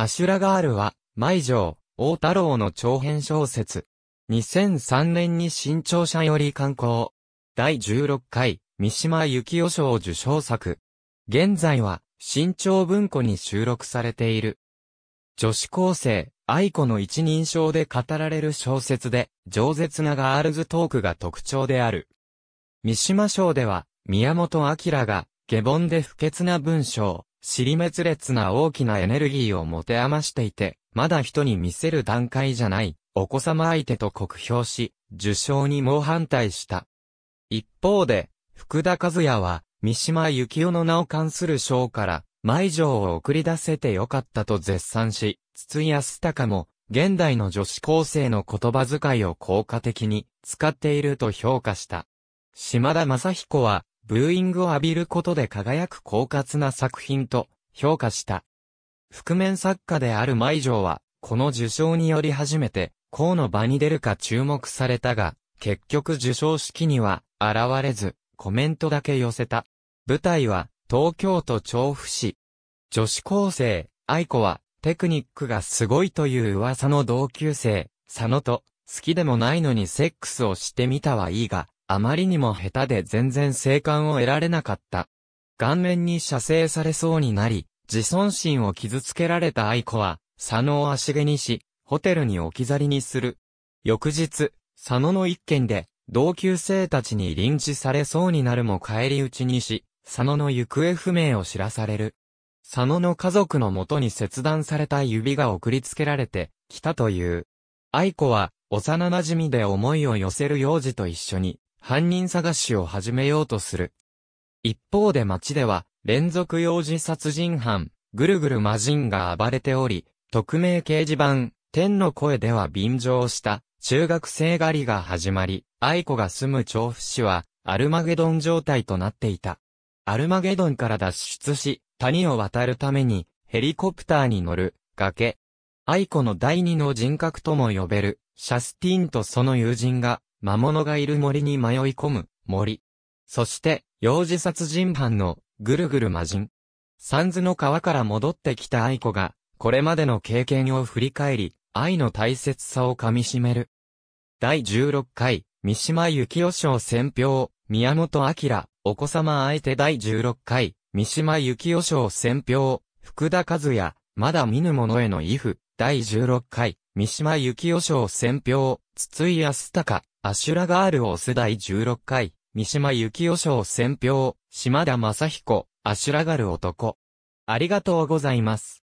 アシュラガールは、舞城、大太郎の長編小説。2003年に新潮社より刊行。第16回、三島由紀夫賞受賞作。現在は、新潮文庫に収録されている。女子高生、愛子の一人称で語られる小説で、饒舌なガールズトークが特徴である。三島賞では、宮本明が、下本で不潔な文章、尻滅裂な大きなエネルギーを持て余していて、まだ人に見せる段階じゃない、お子様相手と酷評し、受賞に猛反対した。一方で、福田和也は、三島幸夫の名を冠する賞から、舞城を送り出せてよかったと絶賛し、筒井康隆も、現代の女子高生の言葉遣いを効果的に使っていると評価した。島田正彦は、ブーイングを浴びることで輝く狡猾な作品と評価した。覆面作家である舞城は、この受賞により初めて、公の場に出るか注目されたが、結局受賞式には現れず、コメントだけ寄せた。舞台は、東京都調布市。女子高生、愛子は、テクニックがすごいという噂の同級生、佐野と、好きでもないのにセックスをしてみたはいいが、あまりにも下手で全然生還を得られなかった。顔面に射精されそうになり、自尊心を傷つけられた愛子は、佐野を足毛にし、ホテルに置き去りにする。翌日、佐野の一件で、同級生たちに臨時されそうになるも帰り討ちにし、佐野の行方不明を知らされる。佐野の家族のもとに切断された指が送りつけられて、きたという。愛子は、幼馴染で思いを寄せる幼児と一緒に、犯人探しを始めようとする。一方で街では、連続幼児殺人犯、ぐるぐる魔人が暴れており、匿名掲示板、天の声では便乗した、中学生狩りが始まり、愛子が住む調布市は、アルマゲドン状態となっていた。アルマゲドンから脱出し、谷を渡るために、ヘリコプターに乗る、崖。愛子の第二の人格とも呼べる、シャスティーンとその友人が、魔物がいる森に迷い込む、森。そして、幼児殺人犯の、ぐるぐる魔人。サンズの川から戻ってきた愛子が、これまでの経験を振り返り、愛の大切さを噛み締める。第16回、三島幸夫賞選評、宮本明、お子様相手第16回、三島幸夫賞選評、福田和也、まだ見ぬ者への威風、第16回、三島幸夫賞選評、筒井康隆、アシュラガール王世代16回、三島由紀夫賞選票、島田正彦、アシュラガル男。ありがとうございます。